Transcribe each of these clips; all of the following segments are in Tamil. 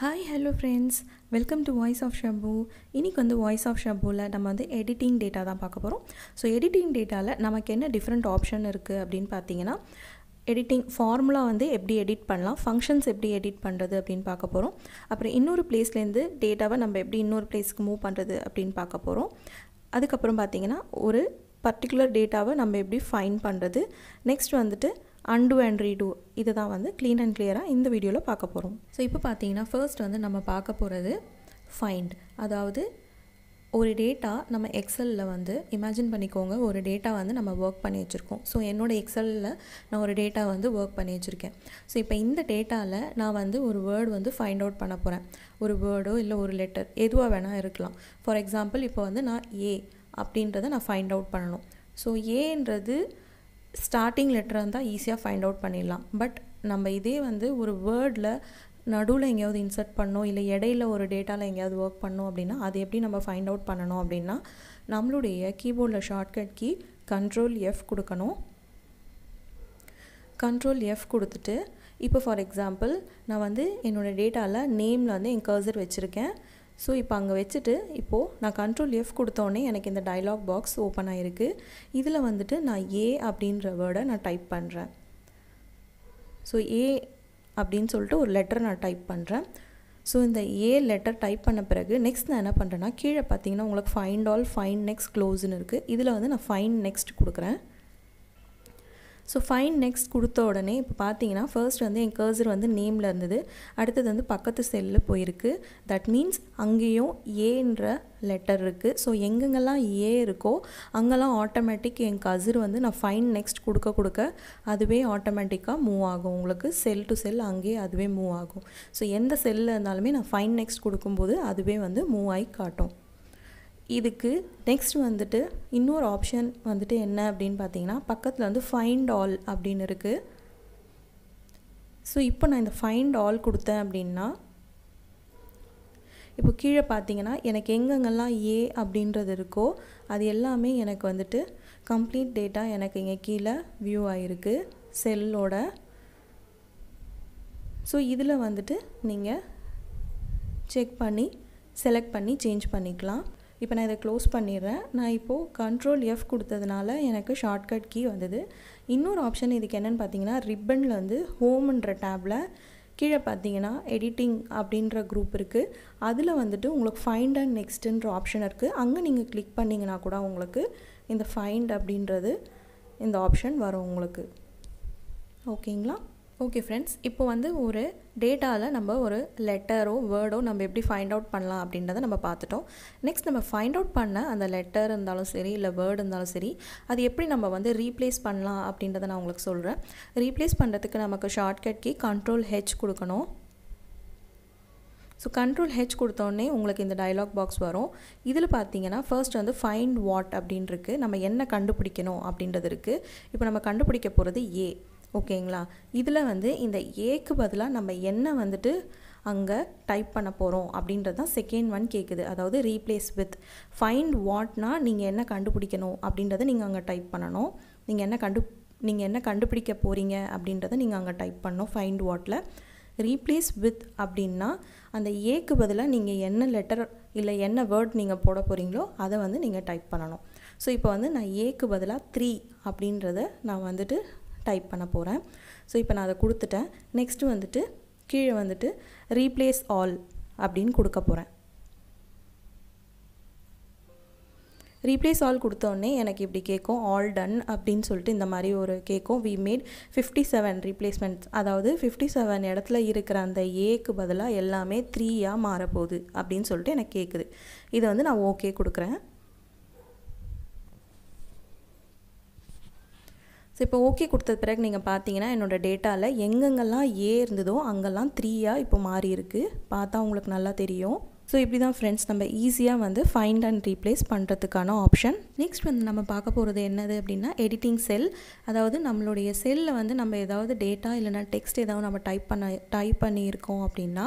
hi hello friends welcome to voice of Shambhu இன்றைக்கி வந்து வாய்ஸ் ஆஃப் ஷாம்புவில் நம்ம வந்து எடிட்டிங் டேட்டா தான் பார்க்க போகிறோம் ஸோ எடிட்டிங் டேட்டாவில் நமக்கு என்ன டிஃப்ரெண்ட் ஆப்ஷன் இருக்குது அப்படின்னு பார்த்தீங்கன்னா எடிட்டிங் ஃபார்முலா வந்து எப்படி எடிட் பண்ணலாம் ஃபங்க்ஷன்ஸ் எப்படி எடிட் பண்ணுறது அப்படின்னு பார்க்க போகிறோம் அப்புறம் இன்னொரு பிளேஸ்லேருந்து டேட்டாவை நம்ம எப்படி இன்னொரு பிளேஸ்க்கு மூவ் பண்ணுறது அப்படின்னு பார்க்க போகிறோம் அதுக்கப்புறம் பார்த்தீங்கன்னா ஒரு பர்டிகுலர் டேட்டாவை நம்ம எப்படி ஃபைன் பண்ணுறது நெக்ஸ்ட் வந்துட்டு அண்டு அண்ட் டூ இதை தான் வந்து க்ளீன் அண்ட் கிளியராக இந்த வீடியோவில் பார்க்க போகிறோம் ஸோ இப்போ பார்த்தீங்கன்னா ஃபர்ஸ்ட் வந்து நம்ம பார்க்க போகிறது ஃபைண்ட் அதாவது ஒரு டேட்டா நம்ம எக்ஸலில் வந்து இமேஜின் பண்ணிக்கோங்க ஒரு டேட்டா வந்து நம்ம ஒர்க் பண்ணி வச்சுருக்கோம் ஸோ என்னோடய எக்ஸலில் நான் ஒரு டேட்டா வந்து ஒர்க் பண்ணி வச்சுருக்கேன் ஸோ இப்போ இந்த டேட்டாவில் நான் வந்து ஒரு வேர்டு வந்து ஃபைண்ட் அவுட் பண்ண போகிறேன் ஒரு வேர்டோ இல்லை ஒரு லெட்டர் எதுவாக வேணால் இருக்கலாம் ஃபார் எக்ஸாம்பிள் இப்போ வந்து நான் ஏ அப்படின்றத நான் ஃபைண்ட் அவுட் பண்ணணும் ஸோ ஏன்றது ஸ்டார்டிங் லெட்டராக இருந்தால் ஈஸியாக ஃபைண்ட் அவுட் பண்ணிடலாம் பட் நம்ம இதே வந்து ஒரு வேர்டில் நடுவில் எங்கேயாவது இன்சர்ட் பண்ணோம் இல்லை இடையில ஒரு டேட்டாவில் எங்கேயாவது ஒர்க் பண்ணோம் அப்படின்னா அது எப்படி நம்ம ஃபைண்ட் அவுட் பண்ணணும் அப்படின்னா நம்மளுடைய கீபோர்டில் ஷார்ட்கட் கீ கண்ட்ரோல் எஃப் கொடுக்கணும் கண்ட்ரோல் எஃப் கொடுத்துட்டு இப்போ ஃபார் எக்ஸாம்பிள் நான் வந்து என்னோடய டேட்டாவில் நேமில் வந்து என் கர்சர் வச்சுருக்கேன் ஸோ இப்போ அங்கே வச்சுட்டு இப்போது நான் கண்ட்ரோல் எஃப் கொடுத்தோன்னே எனக்கு இந்த டைலாக் பாக்ஸ் ஓப்பன் ஆகிருக்கு இதில் வந்துட்டு நான் ஏ அப்படின்ற வேர்டை நான் டைப் பண்ணுறேன் ஸோ ஏ அப்படின்னு சொல்லிட்டு ஒரு லெட்டர் நான் டைப் பண்ணுறேன் ஸோ இந்த ஏ லெட்டர் டைப் பண்ண பிறகு நெக்ஸ்ட் நான் என்ன பண்ணுறேன்னா கீழே பார்த்தீங்கன்னா உங்களுக்கு ஃபைண்ட் ஆல் ஃபைண்ட் நெக்ஸ்ட் க்ளோஸ்னு இருக்குது இதில் வந்து நான் ஃபைன் நெக்ஸ்ட் கொடுக்குறேன் ஸோ ஃபைன் நெக்ஸ்ட் கொடுத்த உடனே இப்போ பார்த்தீங்கன்னா ஃபர்ஸ்ட் வந்து என் கர்சர் வந்து நேமில் இருந்தது அடுத்தது வந்து பக்கத்து செல்லில் போயிருக்கு தட் மீன்ஸ் அங்கேயும் ஏன்ற லெட்டர் இருக்குது ஸோ எங்கெங்கெல்லாம் ஏ இருக்கோ அங்கெல்லாம் ஆட்டோமேட்டிக் என் கசிர் வந்து நான் ஃபைன் நெக்ஸ்ட் கொடுக்க கொடுக்க அதுவே ஆட்டோமேட்டிக்காக மூவ் ஆகும் உங்களுக்கு செல் டு செல் அங்கேயே அதுவே மூவ் ஆகும் ஸோ எந்த செல்லில் இருந்தாலுமே நான் ஃபைன் நெக்ஸ்ட் கொடுக்கும்போது அதுவே வந்து மூவ் ஆகி காட்டும் இதுக்கு நெக்ஸ்ட் வந்துட்டு இன்னொரு ஆப்ஷன் வந்துட்டு என்ன அப்படின்னு பார்த்தீங்கன்னா பக்கத்தில் வந்து ஃபைண்ட் ஆல் அப்படின்னு இருக்குது ஸோ இப்போ நான் இந்த ஃபைண்ட் ஆல் கொடுத்தேன் அப்படின்னா இப்போ கீழே பார்த்தீங்கன்னா எனக்கு எங்கெங்கெல்லாம் ஏ அப்படின்றது இருக்கோ அது எல்லாமே எனக்கு வந்துட்டு கம்ப்ளீட் டேட்டா எனக்கு இங்கே கீழே வியூ ஆகிருக்கு செல்லோட ஸோ இதில் வந்துட்டு நீங்கள் செக் பண்ணி செலக்ட் பண்ணி சேஞ்ச் பண்ணிக்கலாம் இப்போ நான் இதை க்ளோஸ் பண்ணிடுறேன் நான் இப்போது கண்ட்ரோல் எஃப் கொடுத்ததுனால எனக்கு ஷார்ட்கட் கீ வந்தது இன்னொரு ஆப்ஷன் இதுக்கு என்னென்னு பார்த்தீங்கன்னா ரிப்பனில் வந்து ஹோம்ன்ற டேப்பில் கீழே பார்த்தீங்கன்னா எடிட்டிங் அப்படின்ற குரூப் இருக்குது அதில் வந்துட்டு உங்களுக்கு ஃபைண்ட் அண்ட் நெக்ஸ்ட்டுன்ற ஆப்ஷன் இருக்குது அங்கே நீங்கள் கிளிக் பண்ணிங்கன்னா கூட உங்களுக்கு இந்த ஃபைண்ட் அப்படின்றது இந்த ஆப்ஷன் வரும் உங்களுக்கு ஓகேங்களா ஓகே ஃப்ரெண்ட்ஸ் இப்போ வந்து ஒரு டேட்டாவில் நம்ம ஒரு லெட்டரோ வேர்டோ நம்ம எப்படி ஃபைண்ட் அவுட் பண்ணலாம் அப்படின்றத நம்ம பார்த்துட்டோம் நெக்ஸ்ட் நம்ம ஃபைண்ட் அவுட் பண்ண அந்த லெட்டர் இருந்தாலும் சரி இல்லை வேர்டு இருந்தாலும் சரி அது எப்படி நம்ம வந்து ரீப்ளேஸ் பண்ணலாம் அப்படின்றத நான் உங்களுக்கு சொல்கிறேன் ரீப்ளேஸ் பண்ணுறதுக்கு நமக்கு ஷார்ட்கட் கீ கண்ட்ரோல் ஹெச் கொடுக்கணும் ஸோ கண்ட்ரோல் ஹெச் கொடுத்தோடனே உங்களுக்கு இந்த டைலாக் பாக்ஸ் வரும் இதில் பார்த்தீங்கன்னா ஃபர்ஸ்ட் வந்து ஃபைண்ட் வாட் அப்படின்ருக்கு நம்ம என்ன கண்டுபிடிக்கணும் அப்படின்றது இருக்குது இப்போ நம்ம கண்டுபிடிக்க போகிறது ஏ ஓகேங்களா இதில் வந்து இந்த ஏக்கு பதிலாக நம்ம என்ன வந்துட்டு அங்கே டைப் பண்ண போகிறோம் அப்படின்றது தான் செகண்ட் ஒன் கேட்குது அதாவது ரீப்ளேஸ் வித் ஃபைண்ட் வாட்னா நீங்கள் என்ன கண்டுபிடிக்கணும் அப்படின்றத நீங்கள் அங்கே டைப் பண்ணணும் நீங்கள் என்ன கண்டு நீங்கள் என்ன கண்டுபிடிக்க போகிறீங்க அப்படின்றத நீங்கள் அங்கே டைப் பண்ணணும் ஃபைண்ட் வாட்டில் ரீப்ளேஸ் வித் அப்படின்னா அந்த ஏக்கு பதிலாக நீங்கள் என்ன லெட்டர் இல்லை என்ன வேர்ட் நீங்கள் போட போகிறீங்களோ அதை வந்து நீங்கள் டைப் பண்ணணும் ஸோ இப்போ வந்து நான் ஏக்கு பதிலாக த்ரீ அப்படின்றத நான் வந்துட்டு டைப் பண்ண போகிறேன் ஸோ இப்போ நான் அதை கொடுத்துட்டேன் நெக்ஸ்ட்டு வந்துட்டு கீழே வந்துட்டு ரீப்ளேஸ் ஆல் அப்படின்னு கொடுக்க போகிறேன் ரீப்ளேஸ் ஆல் கொடுத்தோடனே எனக்கு இப்படி கேட்கும் ஆல் டன் அப்படின்னு சொல்லிட்டு இந்த மாதிரி ஒரு கேட்கும் we made fifty seven replacements அதாவது ஃபிஃப்டி செவன் இடத்துல இருக்கிற அந்த ஏக்கு பதிலாக எல்லாமே த்ரீயாக மாறப்போகுது அப்படின்னு சொல்லிட்டு எனக்கு கேட்குது இதை வந்து நான் ஓகே கொடுக்குறேன் ஸோ இப்போ ஓகே கொடுத்த பிறகு நீங்கள் பார்த்தீங்கன்னா என்னோடய டேட்டாவில் எங்கெங்கெல்லாம் ஏ இருந்ததோ அங்கெல்லாம் த்ரீயாக இப்போ மாறி இருக்குது பார்த்தா உங்களுக்கு நல்லா தெரியும் ஸோ இப்படி தான் ஃப்ரெண்ட்ஸ் நம்ம ஈஸியாக வந்து ஃபைண்ட் அண்ட் ரீப்ளேஸ் பண்ணுறதுக்கான ஆப்ஷன் நெக்ஸ்ட் வந்து நம்ம பார்க்க போகிறது என்னது அப்படின்னா எடிட்டிங் செல் அதாவது நம்மளுடைய செல்லில் வந்து நம்ம ஏதாவது டேட்டா இல்லைனா டெக்ஸ்ட் ஏதாவது நம்ம டைப் பண்ண டைப் பண்ணியிருக்கோம் அப்படின்னா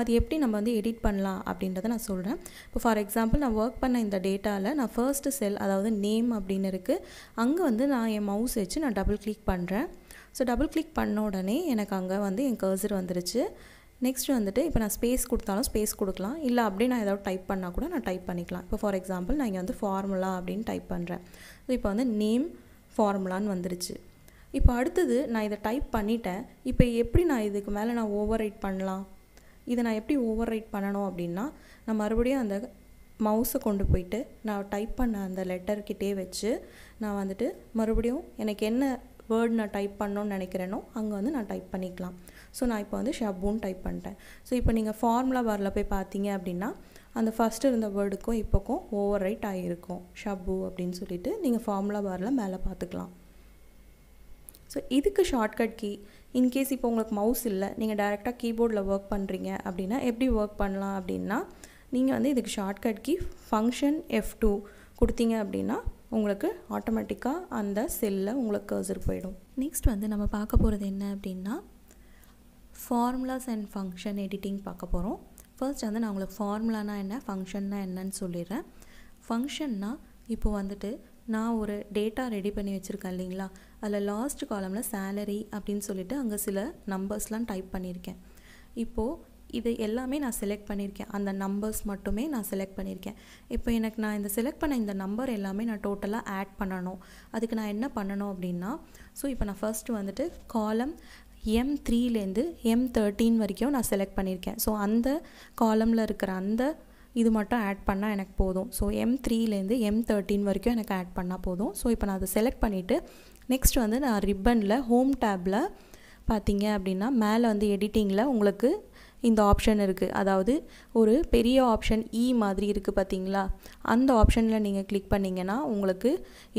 அது எப்படி நம்ம வந்து எடிட் பண்ணலாம் அப்படின்றத நான் சொல்கிறேன் இப்போ ஃபார் எக்ஸாம்பிள் நான் ஒர்க் பண்ண இந்த டேட்டாவில் நான் ஃபர்ஸ்ட்டு செல் அதாவது நேம் அப்படின்னு இருக்குது அங்கே வந்து நான் என் மவுஸ் வச்சு நான் டபுள் கிளிக் பண்ணுறேன் ஸோ டபுள் கிளிக் பண்ண உடனே எனக்கு அங்கே வந்து என் கர்சர் வந்துருச்சு நெக்ஸ்ட் வந்துட்டு இப்போ நான் ஸ்பேஸ் கொடுத்தாலும் ஸ்பேஸ் கொடுக்கலாம் இல்லை அப்படியே நான் ஏதாவது டைப் பண்ணால் கூட நான் டைப் பண்ணிக்கலாம் இப்போ ஃபார் எக்ஸாம்பிள் நான் இங்கே வந்து ஃபார்முலா அப்படின்னு டைப் பண்ணுறேன் ஸோ இப்போ வந்து நேம் ஃபார்முலான்னு வந்துருச்சு இப்போ அடுத்தது நான் இதை டைப் பண்ணிட்டேன் இப்போ எப்படி நான் இதுக்கு மேலே நான் ஓவர் ரைட் பண்ணலாம் இதை நான் எப்படி ஓவர் ரைட் பண்ணணும் அப்படின்னா நான் மறுபடியும் அந்த மவுஸை கொண்டு போயிட்டு நான் டைப் பண்ண அந்த லெட்டர்கிட்டே வச்சு நான் வந்துட்டு மறுபடியும் எனக்கு என்ன வேர்ட் நான் டைப் பண்ணணும்னு நினைக்கிறேனோ அங்கே வந்து நான் டைப் பண்ணிக்கலாம் ஸோ நான் இப்போ வந்து ஷபூன் டைப் பண்ணிட்டேன் ஸோ இப்போ நீங்கள் ஃபார்முலா பாரில் போய் பார்த்தீங்க அப்படின்னா அந்த ஃபஸ்ட்டு இருந்த வேர்டுக்கும் இப்போக்கும் ஓவர் ரைட் ஆகியிருக்கும் ஷபு அப்படின்னு சொல்லிட்டு நீங்கள் ஃபார்முலா பாரில் மேலே பார்த்துக்கலாம் ஸோ இதுக்கு ஷார்ட்கட் கீ இன்கேஸ் இப்போ உங்களுக்கு மவுஸ் இல்லை நீங்கள் டைரெக்டாக கீபோர்டில் ஒர்க் பண்ணுறீங்க அப்படின்னா எப்படி ஒர்க் பண்ணலாம் அப்படின்னா நீங்கள் வந்து இதுக்கு shortcut key function F two கொடுத்தீங்க அப்படின்னா உங்களுக்கு ஆட்டோமேட்டிக்காக அந்த செல்லில் உங்களுக்கு கர்சர் போயிடும் நெக்ஸ்ட் வந்து நம்ம பார்க்க போகிறது என்ன அப்படின்னா ஃபார்முலாஸ் அண்ட் ஃபங்க்ஷன் எடிட்டிங் பார்க்க போகிறோம் ஃபர்ஸ்ட் வந்து நான் உங்களுக்கு ஃபார்முலானா என்ன ஃபங்க்ஷன்னா என்னன்னு சொல்லிடுறேன் ஃபங்க்ஷன்னா இப்போ வந்துட்டு நான் ஒரு டேட்டா ரெடி பண்ணி வச்சுருக்கேன் இல்லைங்களா அதில் லாஸ்ட் காலமில் சேலரி அப்படின்னு சொல்லிட்டு அங்கே சில நம்பர்ஸ்லாம் டைப் பண்ணியிருக்கேன் இப்போது இது எல்லாமே நான் செலக்ட் பண்ணியிருக்கேன் அந்த நம்பர்ஸ் மட்டுமே நான் செலக்ட் பண்ணியிருக்கேன் இப்போ எனக்கு நான் இந்த செலக்ட் பண்ண இந்த நம்பர் எல்லாமே நான் டோட்டலாக ஆட் பண்ணணும் அதுக்கு நான் என்ன பண்ணணும் அப்படின்னா ஸோ இப்போ நான் ஃபஸ்ட்டு வந்துட்டு காலம் எம் த்ரீலேருந்து எம் தேர்ட்டீன் வரைக்கும் நான் செலக்ட் பண்ணியிருக்கேன் ஸோ அந்த காலமில் இருக்கிற அந்த இது மட்டும் ஆட் பண்ணால் எனக்கு போதும் ஸோ எம் த்ரீலேருந்து எம் தேர்ட்டின் வரைக்கும் எனக்கு ஆட் பண்ணால் போதும் ஸோ இப்போ நான் அதை செலக்ட் பண்ணிவிட்டு நெக்ஸ்ட் வந்து நான் ரிப்பனில் ஹோம் டேப்பில் பார்த்தீங்க அப்படின்னா மேலே வந்து எடிட்டிங்கில் உங்களுக்கு இந்த ஆப்ஷன் இருக்குது அதாவது ஒரு பெரிய ஆப்ஷன் இ e மாதிரி இருக்குது பார்த்தீங்களா அந்த ஆப்ஷனில் நீங்கள் கிளிக் பண்ணிங்கன்னா உங்களுக்கு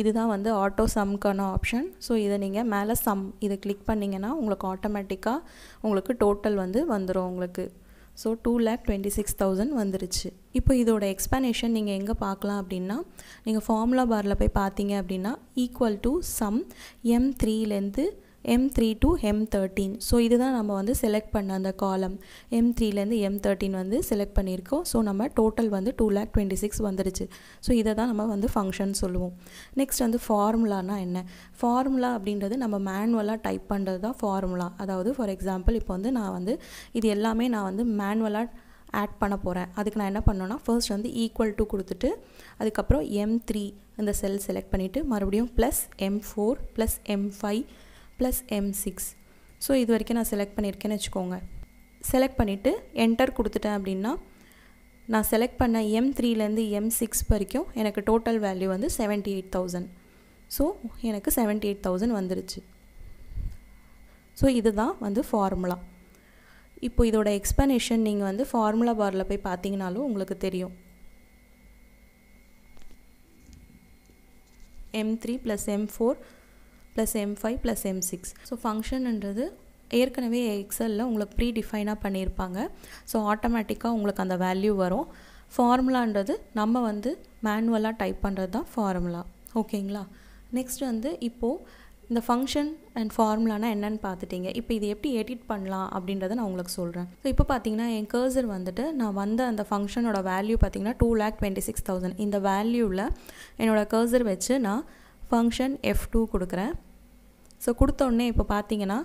இதுதான் வந்து ஆட்டோ சம்க்கான ஆப்ஷன் ஸோ இதை நீங்கள் மேலே சம் இதை கிளிக் பண்ணிங்கன்னா உங்களுக்கு ஆட்டோமேட்டிக்காக உங்களுக்கு டோட்டல் வந்து வந்துடும் உங்களுக்கு so two lakh twenty six thousand வந்துருச்சு இப்போ இதோட எக்ஸ்ப்ளனேஷன் நீங்கள் எங்கே பார்க்கலாம் அப்படின்னா நீங்கள் ஃபார்முலா பாரில் போய் பார்த்தீங்க அப்படின்னா ஈக்குவல் டு சம் எம் த்ரீலேருந்து M three to M thirteen so இதுதான் நம்ம வந்து செலக்ட் பண்ண அந்த காலம் எம் த்ரீலேருந்து எம் தேர்ட்டின் வந்து செலக்ட் பண்ணியிருக்கோம் ஸோ நம்ம டோட்டல் வந்து டூ லேக் டுவெண்ட்டி சிக்ஸ் வந்துடுச்சு ஸோ இதை தான் நம்ம வந்து ஃபங்க்ஷன் சொல்லுவோம் நெக்ஸ்ட் வந்து ஃபார்முலானா என்ன ஃபார்முலா அப்படின்றது நம்ம மேனுவலாக டைப் பண்ணுறது தான் ஃபார்முலா அதாவது ஃபார் எக்ஸாம்பிள் இப்போ வந்து நான் வந்து இது எல்லாமே நான் வந்து மேனுவலாக ஆட் பண்ண போகிறேன் அதுக்கு நான் என்ன பண்ணோன்னா ஃபர்ஸ்ட் வந்து ஈக்குவல் டு கொடுத்துட்டு அதுக்கப்புறம் எம் த்ரீ இந்த செல் செலக்ட் பண்ணிவிட்டு மறுபடியும் plus M four plus M five plus M six so இது வரைக்கும் நான் செலக்ட் பண்ணியிருக்கேன்னு வச்சுக்கோங்க செலக்ட் பண்ணிவிட்டு என்டர் கொடுத்துட்டேன் அப்படின்னா நான் செலக்ட் பண்ண எம் த்ரீலேருந்து எம் சிக்ஸ் வரைக்கும் எனக்கு டோட்டல் வேல்யூ வந்து செவன்ட்டி எயிட் தௌசண்ட் ஸோ எனக்கு செவன்ட்டி எயிட் தௌசண்ட் வந்துருச்சு ஸோ இதுதான் வந்து ஃபார்முலா இப்போ இதோட எக்ஸ்ப்ளனேஷன் நீங்கள் வந்து ஃபார்முலா பாரில் போய் பார்த்தீங்கனாலும் உங்களுக்கு தெரியும் M three plus M four plus M five plus M six so ஃபங்க்ஷன்ன்றது ஏற்கனவே எக்ஸலில் உங்களுக்கு ப்ரீ டிஃபைனாக பண்ணியிருப்பாங்க ஸோ ஆட்டோமேட்டிக்காக உங்களுக்கு அந்த வேல்யூ வரும் ஃபார்முலான்றது நம்ம வந்து மேனுவலாக டைப் பண்ணுறது தான் ஃபார்முலா ஓகேங்களா நெக்ஸ்ட் வந்து இப்போது இந்த ஃபங்க்ஷன் அண்ட் ஃபார்முலானா என்னென்னு பார்த்துட்டிங்க இப்போ இது எப்படி எடிட் பண்ணலாம் அப்படின்றத நான் உங்களுக்கு சொல்கிறேன் ஸோ இப்போ பார்த்தீங்கன்னா என் கர்சர் வந்துட்டு நான் வந்த அந்த ஃபங்க்ஷனோட வேல்யூ பார்த்தீங்கன்னா two lakh twenty six thousand இந்த வேல்யூவில் என்னோடய கர்சர் வச்சு நான் ஃபங்க்ஷன் எஃப் டூ கொடுக்குறேன் ஸோ கொடுத்தோடனே இப்போ பார்த்தீங்கன்னா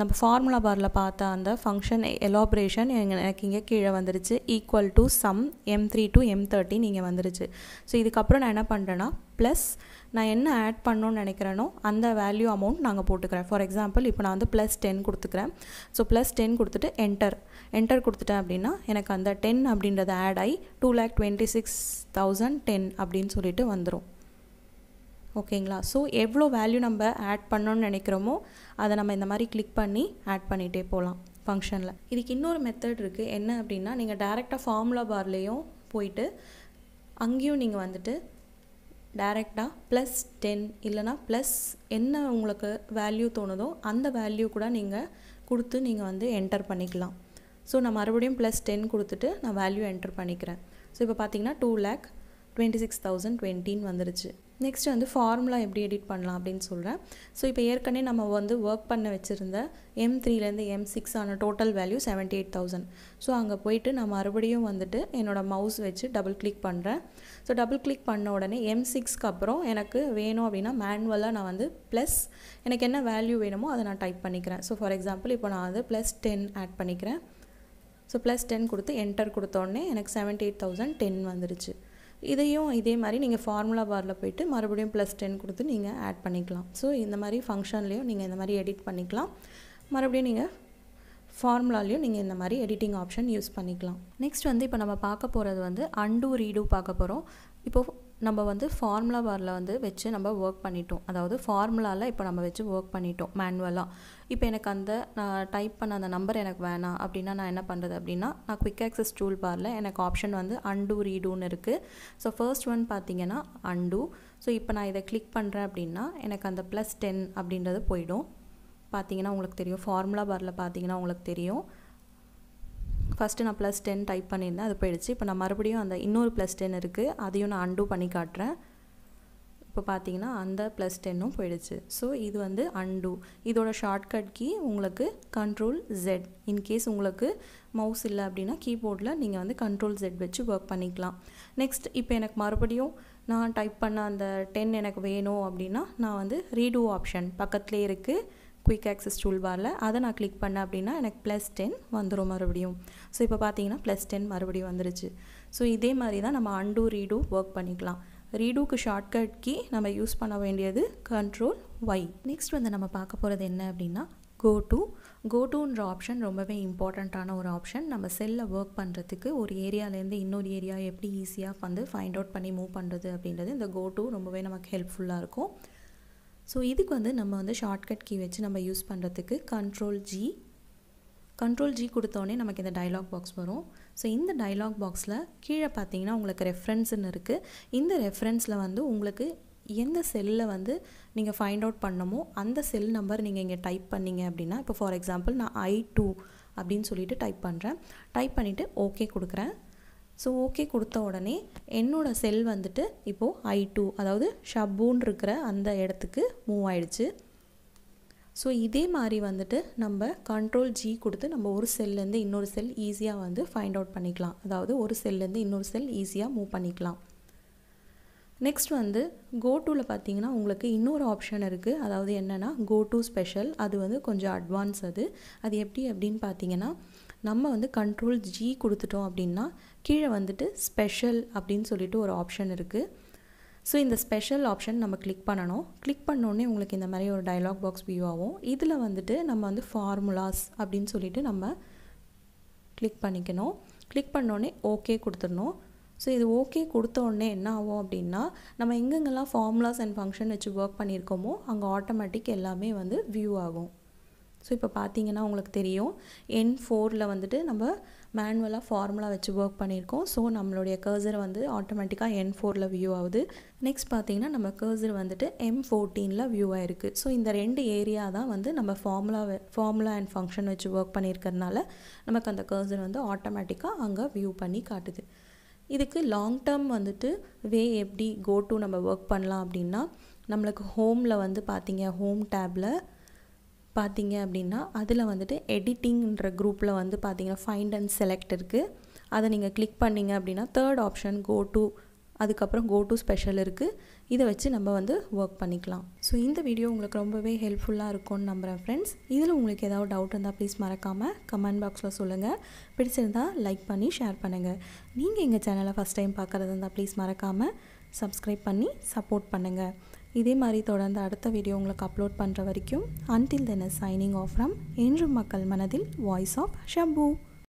நம்ம ஃபார்முலா பாரில் பார்த்த அந்த ஃபங்க்ஷன் எலாபரேஷன் எனக்கு இங்கே கீழே வந்துருச்சு equal to sum M three to M thirteen நீங்கள் வந்துருச்சு ஸோ இதுக்கப்புறம் நான் என்ன பண்ணுறேன்னா ப்ளஸ் நான் என்ன ஆட் பண்ணணும்னு நினைக்கிறேனோ அந்த வேல்யூ அமௌண்ட் நாங்கள் போட்டுக்கிறேன் ஃபார் எக்ஸாம்பிள் இப்போ நான் வந்து ப்ளஸ் டென் கொடுத்துக்கிறேன் ஸோ ப்ளஸ் டென் கொடுத்துட்டு என்டர் என்டர் கொடுத்துட்டேன் அப்படின்னா எனக்கு அந்த டென் அப்படின்றத ஆட் ஆகி two lakh twenty six thousand ten அப்படின்னு சொல்லிட்டு வந்துடும் ஓகேங்களா ஸோ எவ்வளோ வேல்யூ நம்ம ஆட் பண்ணோன்னு நினைக்கிறோமோ அதை நம்ம இந்த மாதிரி கிளிக் பண்ணி ஆட் பண்ணிகிட்டே போகலாம் ஃபங்க்ஷனில் இதுக்கு இன்னொரு மெத்தட் இருக்குது என்ன அப்படின்னா நீங்கள் டேரெக்டாக ஃபார்முலா பார்லேயும் போயிட்டு அங்கேயும் நீங்கள் வந்துட்டு டேரெக்டாக ப்ளஸ் டென் இல்லைனா ப்ளஸ் என்ன உங்களுக்கு வேல்யூ தோணுதோ அந்த வேல்யூ கூட நீங்கள் கொடுத்து நீங்கள் வந்து என்டர் பண்ணிக்கலாம் ஸோ நான் மறுபடியும் ப்ளஸ் டென் கொடுத்துட்டு நான் வேல்யூ என்டர் பண்ணிக்கிறேன் ஸோ இப்போ பார்த்தீங்கன்னா two lakh twenty six thousand டுவெண்ட்டின்னு வந்துருச்சு நெக்ஸ்ட் வந்து ஃபார்முலா எப்படி எடிட் பண்ணலாம் அப்படின்னு சொல்கிறேன் ஸோ இப்போ ஏற்கனவே நம்ம வந்து ஒர்க் பண்ண வச்சுருந்த எம் த்ரீலேருந்து எம் சிக்ஸ் ஆன total value seventy eight thousand so அங்கே போயிட்டு நான் மறுபடியும் வந்துட்டு என்னோடய மவுஸ் வச்சு டபுள் கிளிக் பண்ணுறேன் ஸோ டபுள் கிளிக் பண்ண உடனே எம் சிக்ஸ்க்கு அப்புறம் எனக்கு வேணும் அப்படின்னா மேனுவலாக நான் வந்து ப்ளஸ் எனக்கு என்ன வேல்யூ வேணுமோ அதை நான் டைப் பண்ணிக்கிறேன் ஸோ ஃபார் எக்ஸாம்பிள் இப்போ நான் வந்து ப்ளஸ் டென் ஆட் பண்ணிக்கிறேன் ஸோ ப்ளஸ் டென் கொடுத்து என்டர் கொடுத்தோடனே எனக்கு செவன்ட்டி எயிட் தௌசண்ட் டென் வந்துருச்சு இதையும் இதே மாதிரி நீங்கள் ஃபார்முலா பாரில் போயிட்டு மறுபடியும் ப்ளஸ் டென் கொடுத்து நீங்கள் ஆட் பண்ணிக்கலாம் ஸோ இந்த மாதிரி ஃபங்க்ஷன்லேயும் நீங்கள் இந்த மாதிரி எடிட் பண்ணிக்கலாம் மறுபடியும் நீங்கள் ஃபார்முலாலையும் நீங்கள் இந்த மாதிரி எடிட்டிங் ஆப்ஷன் யூஸ் பண்ணிக்கலாம் நெக்ஸ்ட் வந்து இப்போ நம்ம பார்க்க போகிறது வந்து அண்டு ரீடு பார்க்க போகிறோம் இப்போது நம்ம வந்து ஃபார்முலா பாரில் வந்து வச்சு நம்ம ஒர்க் பண்ணிட்டோம் அதாவது ஃபார்முலாவில் இப்போ நம்ம வச்சு ஒர்க் பண்ணிட்டோம் மேனுவலாக இப்போ எனக்கு அந்த நான் டைப் பண்ண அந்த நம்பர் எனக்கு வேணாம் அப்படின்னா நான் என்ன பண்ணுறது அப்படின்னா நான் குவிக் ஆக்சஸ் டூல் பாரில் எனக்கு ஆப்ஷன் வந்து அண்டூ ரீடூன்னு இருக்குது ஸோ ஃபர்ஸ்ட் ஒன் பார்த்தீங்கன்னா அண்டூ ஸோ இப்போ நான் இதை கிளிக் பண்ணுறேன் அப்படின்னா எனக்கு அந்த ப்ளஸ் டென் அப்படின்றது போயிடும் பார்த்தீங்கன்னா உங்களுக்கு தெரியும் ஃபார்முலா பாரில் பார்த்தீங்கன்னா உங்களுக்கு தெரியும் ஃபஸ்ட்டு நான் ப்ளஸ் டென் டைப் பண்ணியிருந்தேன் அது போயிடுச்சு இப்போ நான் மறுபடியும் அந்த இன்னொரு ப்ளஸ் டென் இருக்குது அதையும் நான் அன்டூ பண்ணி காட்டுறேன் இப்போ பார்த்தீங்கன்னா அந்த ப்ளஸ் டென்னும் போயிடுச்சு ஸோ இது வந்து அன்டூ இதோட ஷார்ட்கட் கீ உங்களுக்கு கண்ட்ரோல் ஜெட் இன்கேஸ் உங்களுக்கு மவுஸ் இல்லை அப்படின்னா கீபோர்டில் நீங்கள் வந்து கண்ட்ரோல் ஜெட் வச்சு ஒர்க் பண்ணிக்கலாம் நெக்ஸ்ட் இப்போ எனக்கு மறுபடியும் நான் டைப் பண்ண அந்த டென் எனக்கு வேணும் அப்படின்னா நான் வந்து ரீடூ ஆப்ஷன் பக்கத்துலேயே இருக்குது குயிக் ஆக்சஸ் டூல் பாரில் அதை நான் கிளிக் பண்ணேன் அப்படின்னா எனக்கு ப்ளஸ் டென் வந்துடும் மறுபடியும் ஸோ இப்போ பார்த்தீங்கன்னா ப்ளஸ் டென் மறுபடியும் வந்துருச்சு ஸோ இதே மாதிரி தான் நம்ம அண்டூ ரீடூ ஒர்க் பண்ணிக்கலாம் ரீடூக்கு ஷார்ட்கட் கீ நம்ம யூஸ் பண்ண வேண்டியது கண்ட்ரோல் ஒய் நெக்ஸ்ட் வந்து நம்ம பார்க்க போகிறது என்ன அப்படின்னா கோ டு கோ டுன்ற ஆப்ஷன் ரொம்பவே இம்பார்ட்டண்ட்டான ஒரு ஆப்ஷன் நம்ம செல்லில் ஒர்க் பண்ணுறதுக்கு ஒரு ஏரியாலேருந்து இன்னொரு ஏரியா எப்படி ஈஸியாக வந்து ஃபைண்ட் அவுட் பண்ணி மூவ் பண்ணுறது அப்படின்றது இந்த கோ டு ரொம்பவே நமக்கு ஹெல்ப்ஃபுல்லாக இருக்கும் ஸோ இதுக்கு வந்து நம்ம வந்து ஷார்ட்கட் கீ வச்சு நம்ம யூஸ் பண்ணுறதுக்கு கண்ட்ரோல் ஜி கண்ட்ரோல் ஜி கொடுத்தோடனே நமக்கு இந்த டைலாக் பாக்ஸ் வரும் ஸோ இந்த டைலாக் பாக்ஸில் கீழே பார்த்தீங்கன்னா உங்களுக்கு ரெஃபரன்ஸ்னு இருக்குது இந்த ரெஃபரன்ஸில் வந்து உங்களுக்கு எந்த செல்லில் வந்து நீங்கள் ஃபைண்ட் அவுட் பண்ணமோ அந்த செல் நம்பர் நீங்கள் இங்கே டைப் பண்ணிங்க அப்படின்னா இப்போ ஃபார் எக்ஸாம்பிள் நான் ஐ டூ அப்படின்னு சொல்லிட்டு டைப் பண்ணுறேன் டைப் பண்ணிவிட்டு ஓகே கொடுக்குறேன் ஸோ ஓகே கொடுத்த உடனே என்னோடய செல் வந்துட்டு இப்போது ஐ டூ அதாவது ஷப்புன்னு இருக்கிற அந்த இடத்துக்கு மூவ் ஆயிடுச்சு ஸோ இதே மாதிரி வந்துட்டு நம்ம கண்ட்ரோல் ஜி கொடுத்து நம்ம ஒரு செல்லேருந்து இன்னொரு செல் ஈஸியாக வந்து ஃபைண்ட் அவுட் பண்ணிக்கலாம் அதாவது ஒரு செல்லேருந்து இன்னொரு செல் ஈஸியாக மூவ் பண்ணிக்கலாம் நெக்ஸ்ட் வந்து கோ டூவில் பார்த்தீங்கன்னா உங்களுக்கு இன்னொரு ஆப்ஷன் இருக்குது அதாவது என்னென்னா கோ டூ ஸ்பெஷல் அது வந்து கொஞ்சம் அட்வான்ஸ் அது அது எப்படி அப்படின்னு பார்த்தீங்கன்னா நம்ம வந்து கண்ட்ரோல் ஜி கொடுத்துட்டோம் அப்படின்னா கீழே வந்துட்டு ஸ்பெஷல் அப்படின்னு சொல்லிட்டு ஒரு ஆப்ஷன் இருக்குது ஸோ இந்த ஸ்பெஷல் ஆப்ஷன் நம்ம கிளிக் பண்ணணும் கிளிக் பண்ணோடனே உங்களுக்கு இந்த மாதிரி ஒரு டைலாக் பாக்ஸ் வியூ ஆகும் இதில் வந்துட்டு நம்ம வந்து ஃபார்முலாஸ் அப்படின்னு சொல்லிட்டு நம்ம கிளிக் பண்ணிக்கணும் கிளிக் பண்ணோடனே ஓகே கொடுத்துடணும் ஸோ இது ஓகே கொடுத்த உடனே என்ன ஆகும் அப்படின்னா நம்ம எங்கெங்கெல்லாம் ஃபார்முலாஸ் அண்ட் ஃபங்க்ஷன் வச்சு ஒர்க் பண்ணியிருக்கோமோ அங்கே ஆட்டோமேட்டிக் எல்லாமே வந்து வியூ ஆகும் ஸோ இப்போ பார்த்தீங்கன்னா உங்களுக்கு தெரியும் என் ஃபோரில் வந்துட்டு நம்ம மேனுவலாக ஃபார்முலா வச்சு ஒர்க் பண்ணியிருக்கோம் ஸோ நம்மளுடைய கர்சர் வந்து ஆட்டோமேட்டிக்காக என் ஃபோரில் வியூ ஆகுது நெக்ஸ்ட் பார்த்தீங்கன்னா நம்ம கர்சர் வந்துட்டு எம் ஃபோர்டீனில் வியூ ஆகிருக்கு ஸோ இந்த ரெண்டு ஏரியா தான் வந்து நம்ம ஃபார்முலா ஃபார்முலா அண்ட் ஃபங்க்ஷன் வச்சு ஒர்க் பண்ணியிருக்கிறதுனால நமக்கு அந்த கர்சர் வந்து ஆட்டோமேட்டிக்காக அங்கே வியூ பண்ணி காட்டுது இதுக்கு லாங் டேர்ம் வந்துட்டு வே எப்படி கோ டு நம்ம ஒர்க் பண்ணலாம் அப்படின்னா நம்மளுக்கு ஹோமில் வந்து பார்த்தீங்க ஹோம் டேப்பில் பார்த்தீங்க அப்படின்னா அதில் வந்துட்டு எடிட்டிங்கிற குரூப்பில் வந்து பார்த்தீங்கன்னா ஃபைண்ட் அண்ட் செலக்ட் இருக்குது அதை நீங்கள் கிளிக் பண்ணிங்க அப்படின்னா தேர்ட் ஆப்ஷன் கோ டு அதுக்கப்புறம் கோ டு ஸ்பெஷல் இருக்குது இதை வச்சு நம்ம வந்து ஒர்க் பண்ணிக்கலாம் ஸோ இந்த வீடியோ உங்களுக்கு ரொம்பவே ஹெல்ப்ஃபுல்லாக இருக்கும்னு நம்புகிறேன் ஃப்ரெண்ட்ஸ் இதில் உங்களுக்கு ஏதாவது டவுட் இருந்தால் ப்ளீஸ் மறக்காமல் கமெண்ட் பாக்ஸில் சொல்லுங்கள் பிடிச்சிருந்தால் லைக் பண்ணி ஷேர் பண்ணுங்கள் நீங்கள் எங்கள் சேனலை ஃபஸ்ட் டைம் பார்க்குறது இருந்தால் ப்ளீஸ் மறக்காமல் சப்ஸ்கிரைப் பண்ணி சப்போர்ட் பண்ணுங்கள் இதே மாதிரி தொடர்ந்து அடுத்த வீடியோ உங்களுக்கு அப்லோட் பண்ணுற வரைக்கும் until then signing off from இன்று மக்கள் மனதில் வாய்ஸ் ஆஃப் ஷம்பு